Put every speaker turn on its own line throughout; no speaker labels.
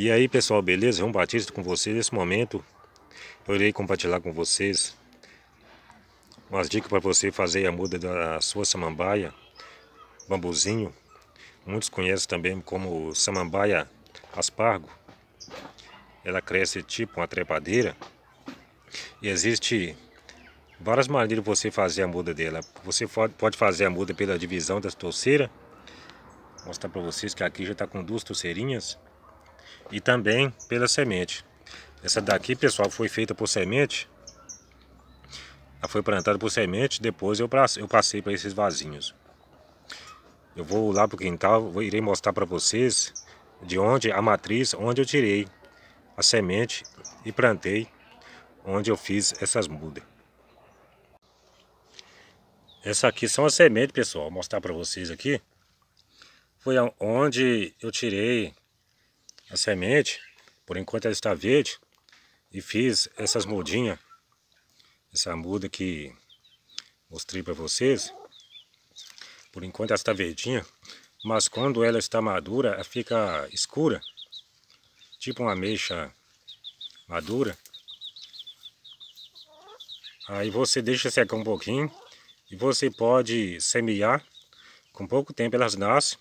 E aí pessoal, beleza? João Batista com vocês. Nesse momento eu irei compartilhar com vocês umas dicas para você fazer a muda da sua samambaia, bambuzinho. Muitos conhecem também como samambaia aspargo. Ela cresce tipo uma trepadeira e existe várias maneiras de você fazer a muda dela. Você pode fazer a muda pela divisão das torceiras. Vou mostrar para vocês que aqui já está com duas torceirinhas e também pela semente. Essa daqui, pessoal, foi feita por semente. Ela foi plantada por semente, depois eu passei para esses vasinhos. Eu vou lá para o quintal, vou, irei mostrar para vocês de onde a matriz, onde eu tirei a semente e plantei, onde eu fiz essas mudas. Essa aqui são as sementes, pessoal, vou mostrar para vocês aqui. Foi onde eu tirei a semente. Por enquanto ela está verde. E fiz essas mudinhas. Essa muda que mostrei para vocês. Por enquanto ela está verdinha. Mas quando ela está madura, ela fica escura. Tipo uma ameixa madura. Aí você deixa secar um pouquinho. E você pode semear. Com pouco tempo elas nascem.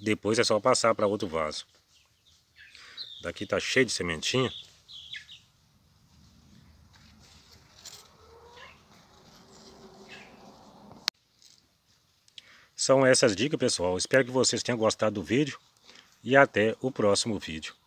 Depois é só passar para outro vaso. Daqui tá cheio de sementinha. São essas dicas, pessoal. Espero que vocês tenham gostado do vídeo e até o próximo vídeo.